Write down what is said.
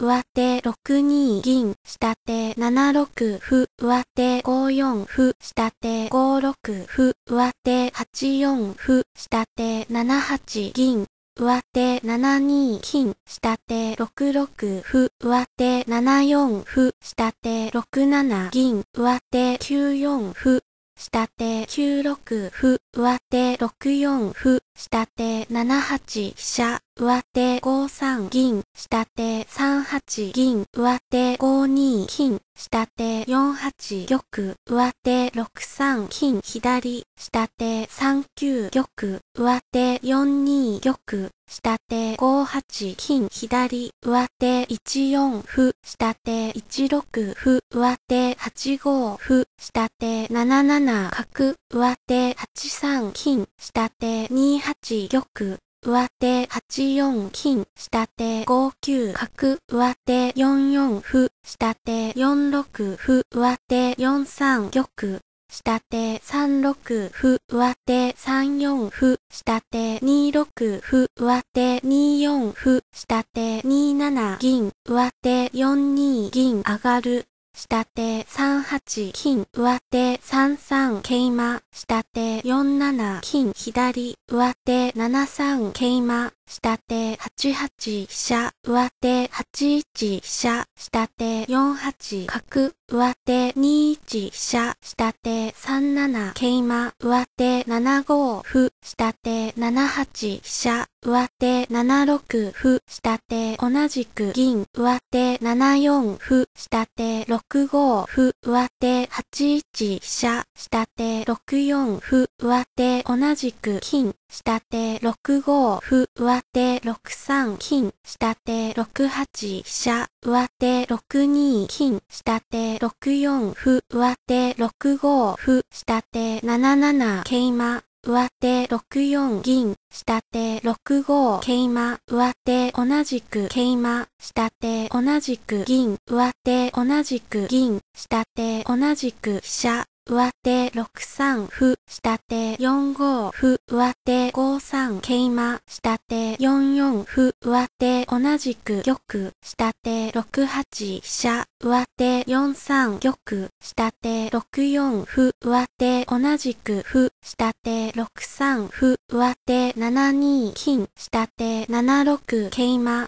上手6二銀、下手7六歩、上手5四歩、下手5六歩、上手8四歩、下手7八銀、上手7二金、下手6六歩、上手7四歩、下手6七銀、上手9四歩、下手9六歩、上手6四歩、下手7八飛車、上手5三銀、下手3八銀、上手5二金、下手4八玉、上手6三金、左、下手3九玉、上手4二玉、下手5八金、左、上手1四歩、下手手1六歩、上手8五歩、下手7七角、上手8三金、下手2八玉。上手8四金、下手5九角、上手4四歩、下手4六歩、上手4三玉。下手3六歩、上手3四歩、下手2六歩、上手2四歩、下手2七銀、上手4二銀上がる。下手3八金、上手3三桂馬、下手4七金、左、上手7三桂馬、下手8八飛車、上手8一飛車、下手4八角、上手2一飛車、下手手3七桂馬、上手7五歩、下手7八飛車、上手7六歩、下手同じく銀、上手7四歩、下手6五歩、上手8一飛車、下手6四歩、上手同じく金、下手6五歩、上手6三金、下手6八飛車、上手6二金、下手6四歩、上手6五歩、下手7七桂馬、上手6四銀、下手6五桂馬、上手同じく桂馬、下手同じく銀、上手同じく銀、下手同じく飛車。上手6三歩、下手4五歩、上手5三桂馬、下手4四歩、上手同じく玉、下手6八飛車、上手4三玉、下手6四歩、上手同じく歩、下手6三歩、上手7二金、下手7六桂馬、